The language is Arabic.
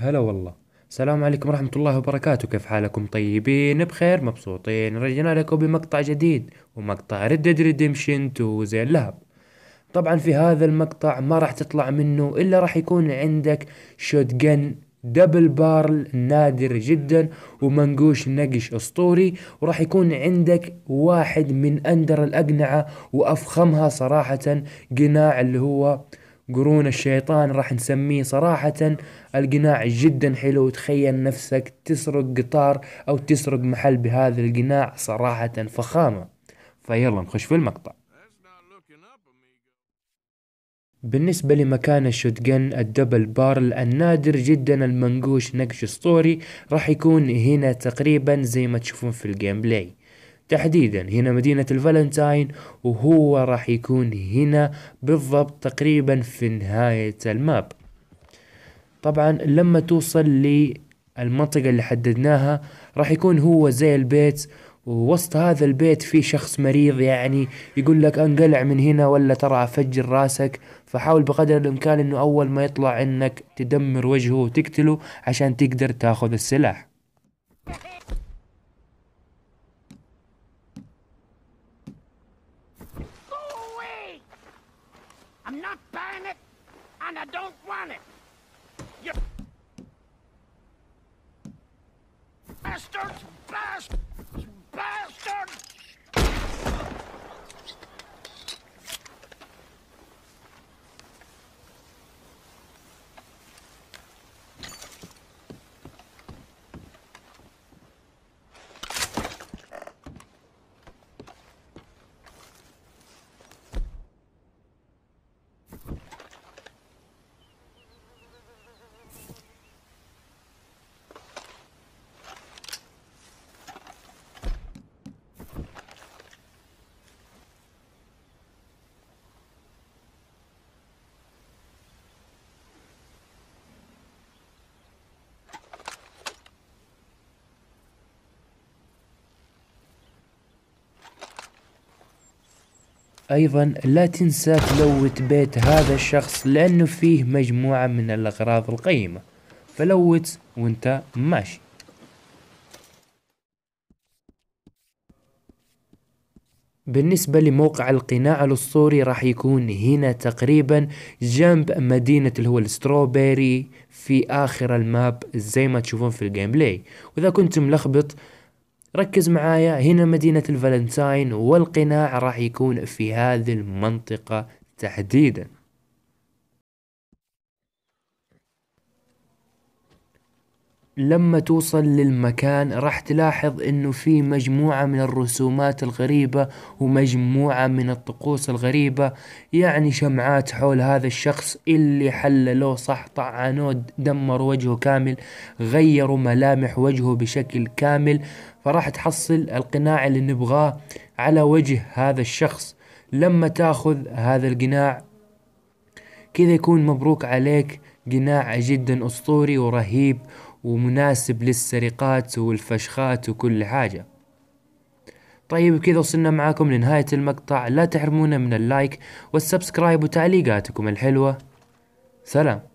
هلا والله السلام عليكم ورحمة الله وبركاته كيف حالكم طيبين بخير مبسوطين رجعنا لكم بمقطع جديد ومقطع ريد ديد ريديمشن 2 زي اللهب طبعا في هذا المقطع ما راح تطلع منه الا راح يكون عندك شوت جن دبل بارل نادر جدا ومنقوش نقش اسطوري وراح يكون عندك واحد من اندر الاقنعه وافخمها صراحه قناع اللي هو قرون الشيطان راح نسميه صراحة القناع جدا حلو تخيل نفسك تسرق قطار او تسرق محل بهذا القناع صراحة فخامة فيلا نخش في المقطع بالنسبة لمكان الشوتجن الدبل بارل النادر جدا المنقوش نقش اسطوري راح يكون هنا تقريبا زي ما تشوفون في الجيم بلاي تحديدا هنا مدينة الفالنتاين وهو راح يكون هنا بالضبط تقريبا في نهاية الماب طبعا لما توصل للمنطقة اللي حددناها راح يكون هو زي البيت ووسط هذا البيت في شخص مريض يعني يقول لك انقلع من هنا ولا ترى افجر راسك فحاول بقدر الامكان انه اول ما يطلع انك تدمر وجهه وتقتله عشان تقدر تاخذ السلاح I'm not buying it, and I don't want it. You bastards, bastards, bastards! أيضا لا تنسى تلوت بيت هذا الشخص لأنه فيه مجموعة من الأغراض القيمة فلوت وانت ماشي بالنسبة لموقع القناع الأسطوري راح يكون هنا تقريبا جنب مدينة اللي هو الستروبيري في آخر الماب زي ما تشوفون في الجيم بلاي وإذا كنت ملخبط ركز معايا هنا مدينة الفالنتاين والقناع راح يكون في هذه المنطقة تحديداً لما توصل للمكان راح تلاحظ انه في مجموعة من الرسومات الغريبة ومجموعة من الطقوس الغريبة يعني شمعات حول هذا الشخص اللي حللوه صح طعنوه دمروا وجهه كامل غيروا ملامح وجهه بشكل كامل فراح تحصل القناع اللي نبغاه على وجه هذا الشخص لما تاخذ هذا القناع كذا يكون مبروك عليك قناع جدا اسطوري ورهيب ومناسب للسرقات والفشخات وكل حاجة طيب كذا وصلنا معاكم لنهاية المقطع لا تحرمونا من اللايك والسبسكرايب وتعليقاتكم الحلوة سلام